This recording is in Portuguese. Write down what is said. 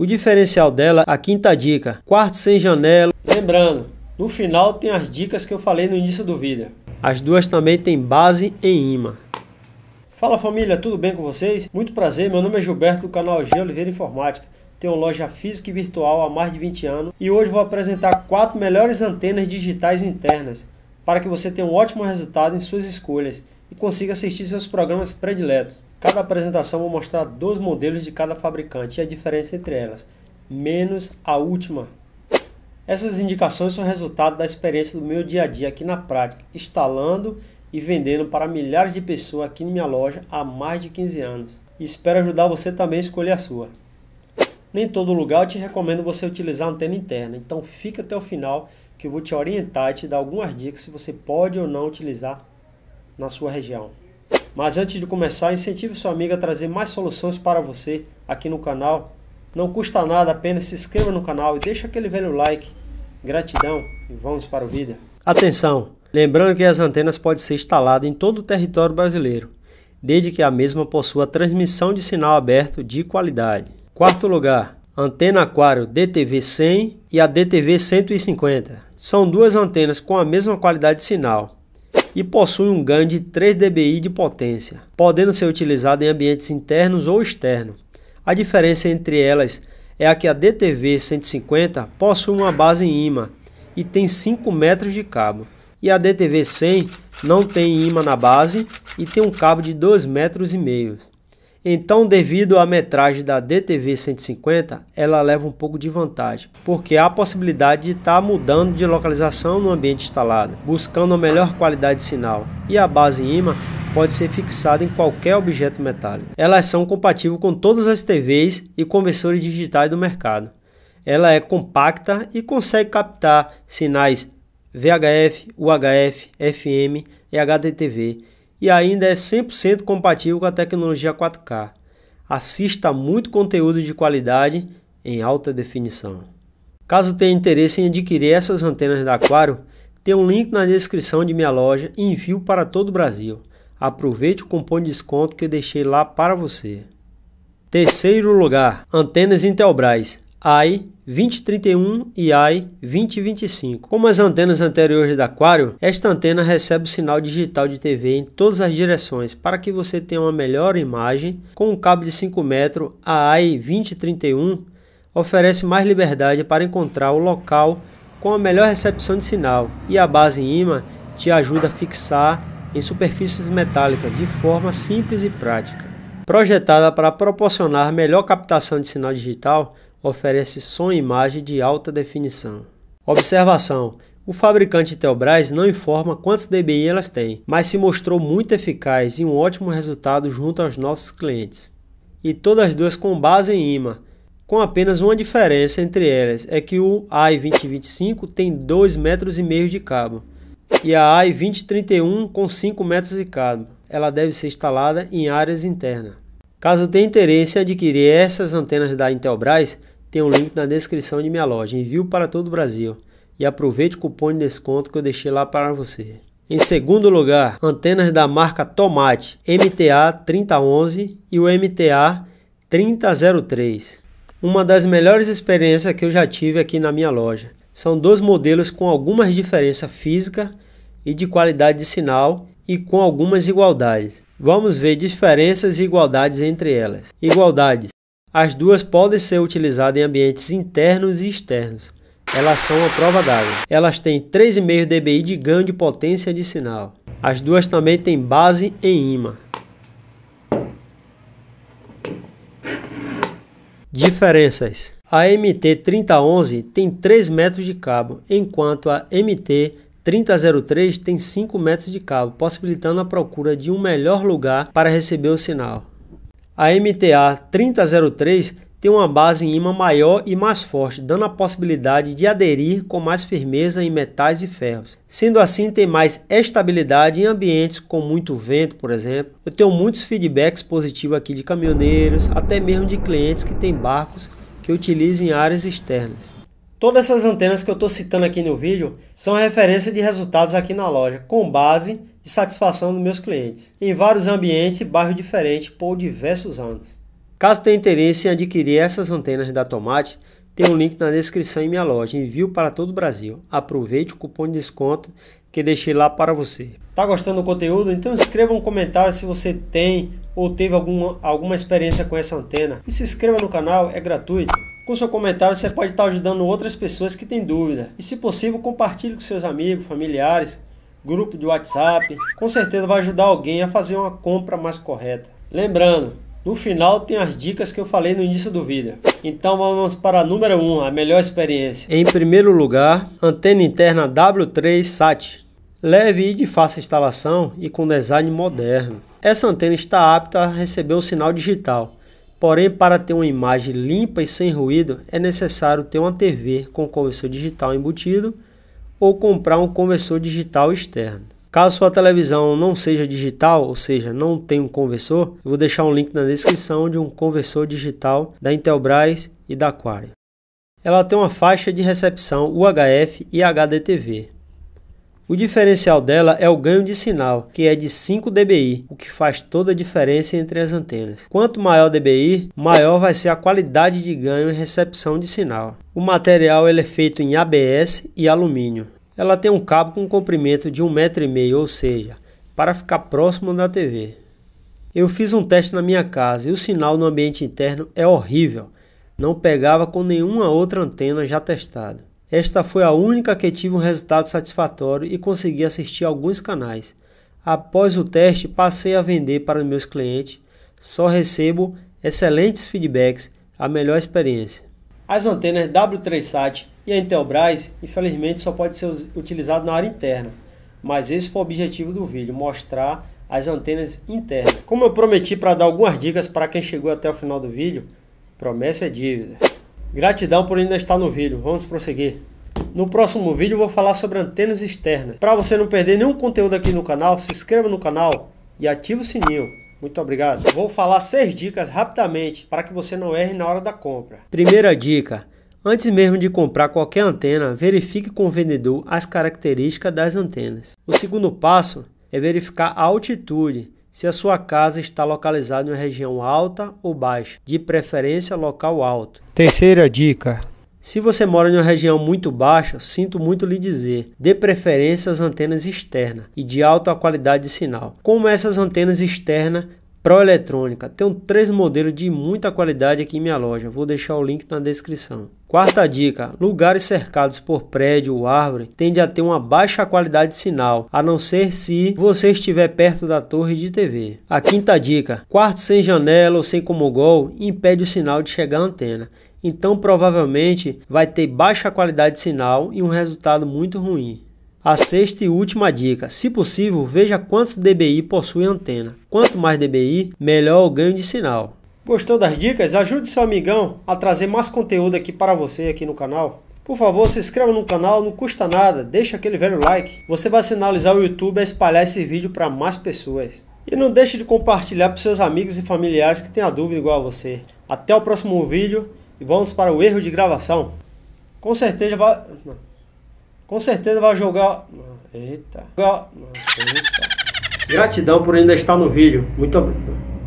O diferencial dela, a quinta dica, quarto sem janela. Lembrando, no final tem as dicas que eu falei no início do vídeo. As duas também têm base em imã. Fala família, tudo bem com vocês? Muito prazer, meu nome é Gilberto do canal G Oliveira Informática. Tenho loja física e virtual há mais de 20 anos e hoje vou apresentar quatro melhores antenas digitais internas para que você tenha um ótimo resultado em suas escolhas e consiga assistir seus programas prediletos. Cada apresentação vou mostrar dois modelos de cada fabricante e a diferença entre elas, menos a última. Essas indicações são resultado da experiência do meu dia a dia aqui na prática, instalando e vendendo para milhares de pessoas aqui na minha loja há mais de 15 anos. E espero ajudar você também a escolher a sua. Nem todo lugar eu te recomendo você utilizar antena interna, então fica até o final que eu vou te orientar e te dar algumas dicas se você pode ou não utilizar na sua região. Mas antes de começar, incentive sua amiga a trazer mais soluções para você aqui no canal. Não custa nada, apenas se inscreva no canal e deixa aquele velho like. Gratidão e vamos para o vídeo. Atenção! Lembrando que as antenas podem ser instaladas em todo o território brasileiro, desde que a mesma possua transmissão de sinal aberto de qualidade. Quarto lugar, antena aquário DTV 100 e a DTV 150. São duas antenas com a mesma qualidade de sinal, e possui um ganho de 3 dBi de potência, podendo ser utilizado em ambientes internos ou externos. A diferença entre elas é a que a DTV 150 possui uma base em imã e tem 5 metros de cabo, e a DTV 100 não tem imã na base e tem um cabo de 2,5 metros e meio. Então, devido à metragem da DTV 150, ela leva um pouco de vantagem, porque há a possibilidade de estar tá mudando de localização no ambiente instalado, buscando a melhor qualidade de sinal. E a base Ima pode ser fixada em qualquer objeto metálico. Elas são compatíveis com todas as TVs e conversores digitais do mercado. Ela é compacta e consegue captar sinais VHF, UHF, FM e HDTV e ainda é 100% compatível com a tecnologia 4K. Assista muito conteúdo de qualidade em alta definição. Caso tenha interesse em adquirir essas antenas da Aquário, tem um link na descrição de minha loja e envio para todo o Brasil. Aproveite o cupom de desconto que eu deixei lá para você. Terceiro lugar, antenas Intelbras, AI 2031 e AI 2025. Como as antenas anteriores da Aquário, esta antena recebe o sinal digital de TV em todas as direções para que você tenha uma melhor imagem. Com um cabo de 5 metros, a AI 2031 oferece mais liberdade para encontrar o local com a melhor recepção de sinal e a base em imã te ajuda a fixar em superfícies metálicas de forma simples e prática. Projetada para proporcionar melhor captação de sinal digital, oferece som e imagem de alta definição. Observação: o fabricante Telbras não informa quantos dBi elas têm, mas se mostrou muito eficaz e um ótimo resultado junto aos nossos clientes. E todas duas com base em imã, com apenas uma diferença entre elas, é que o AI 2025 tem 2,5 metros e meio de cabo e a AI 2031 com 5 metros de cabo. Ela deve ser instalada em áreas internas. Caso tenha interesse em adquirir essas antenas da Intelbras, tem um link na descrição de minha loja. Envio para todo o Brasil. E aproveite o cupom de desconto que eu deixei lá para você. Em segundo lugar, antenas da marca Tomate MTA 3011 e o MTA 3003. Uma das melhores experiências que eu já tive aqui na minha loja. São dois modelos com algumas diferenças física e de qualidade de sinal e com algumas igualdades. Vamos ver diferenças e igualdades entre elas. Igualdades. As duas podem ser utilizadas em ambientes internos e externos. Elas são a prova d'água. Elas têm 3,5 dBi de ganho de potência de sinal. As duas também têm base em imã. Diferenças: A MT3011 tem 3 metros de cabo, enquanto a MT3003 tem 5 metros de cabo, possibilitando a procura de um melhor lugar para receber o sinal a MTA 3003 tem uma base em imã maior e mais forte, dando a possibilidade de aderir com mais firmeza em metais e ferros. Sendo assim, tem mais estabilidade em ambientes com muito vento, por exemplo. Eu tenho muitos feedbacks positivos aqui de caminhoneiros, até mesmo de clientes que têm barcos que utilizem áreas externas. Todas essas antenas que eu estou citando aqui no vídeo são referência de resultados aqui na loja, com base de satisfação dos meus clientes, em vários ambientes e bairros diferentes por diversos anos. Caso tenha interesse em adquirir essas antenas da Tomate, tem um link na descrição em minha loja, envio para todo o Brasil. Aproveite o cupom de desconto que deixei lá para você. Tá gostando do conteúdo? Então escreva um comentário se você tem ou teve alguma, alguma experiência com essa antena. E se inscreva no canal, é gratuito. Com seu comentário você pode estar ajudando outras pessoas que têm dúvida. E se possível, compartilhe com seus amigos, familiares grupo de WhatsApp, com certeza vai ajudar alguém a fazer uma compra mais correta. Lembrando, no final tem as dicas que eu falei no início do vídeo. Então vamos para a número 1, a melhor experiência. Em primeiro lugar, antena interna W3 SAT. Leve e de fácil instalação e com design moderno. Essa antena está apta a receber o sinal digital. Porém, para ter uma imagem limpa e sem ruído, é necessário ter uma TV com conversor digital embutido ou comprar um conversor digital externo. Caso sua televisão não seja digital, ou seja, não tenha um conversor, eu vou deixar um link na descrição de um conversor digital da Intelbras e da Aquaria. Ela tem uma faixa de recepção UHF e HDTV. O diferencial dela é o ganho de sinal, que é de 5 dBi, o que faz toda a diferença entre as antenas. Quanto maior dBi, maior vai ser a qualidade de ganho e recepção de sinal. O material é feito em ABS e alumínio. Ela tem um cabo com comprimento de 1,5m, ou seja, para ficar próximo da TV. Eu fiz um teste na minha casa e o sinal no ambiente interno é horrível. Não pegava com nenhuma outra antena já testada. Esta foi a única que tive um resultado satisfatório e consegui assistir alguns canais. Após o teste, passei a vender para meus clientes. Só recebo excelentes feedbacks, a melhor experiência. As antenas W3SAT e a Intelbras, infelizmente, só pode ser utilizado na área interna. Mas esse foi o objetivo do vídeo, mostrar as antenas internas. Como eu prometi para dar algumas dicas para quem chegou até o final do vídeo, promessa é dívida. Gratidão por ainda estar no vídeo, vamos prosseguir. No próximo vídeo eu vou falar sobre antenas externas. Para você não perder nenhum conteúdo aqui no canal, se inscreva no canal e ative o sininho. Muito obrigado. Vou falar seis dicas rapidamente para que você não erre na hora da compra. Primeira dica. Antes mesmo de comprar qualquer antena, verifique com o vendedor as características das antenas. O segundo passo é verificar a altitude se a sua casa está localizada em uma região alta ou baixa, de preferência local alto. Terceira dica: se você mora em uma região muito baixa, sinto muito lhe dizer, dê preferência às antenas externas e de alta qualidade de sinal. Como essas antenas externas Proeletrônica, tenho três modelos de muita qualidade aqui em minha loja. Vou deixar o link na descrição. Quarta dica: lugares cercados por prédio ou árvore tende a ter uma baixa qualidade de sinal, a não ser se você estiver perto da torre de TV. A quinta dica: quarto sem janela ou sem comogol impede o sinal de chegar à antena. Então provavelmente vai ter baixa qualidade de sinal e um resultado muito ruim. A sexta e última dica: se possível, veja quantos dBi possui a antena. Quanto mais dBi, melhor o ganho de sinal. Gostou das dicas? Ajude seu amigão a trazer mais conteúdo aqui para você aqui no canal. Por favor, se inscreva no canal, não custa nada, deixa aquele velho like. Você vai sinalizar o YouTube a espalhar esse vídeo para mais pessoas. E não deixe de compartilhar para seus amigos e familiares que têm a dúvida igual a você. Até o próximo vídeo e vamos para o erro de gravação. Com certeza vai... Com certeza vai jogar... Eita. Eita. Gratidão por ainda estar no vídeo. Muito obrigado.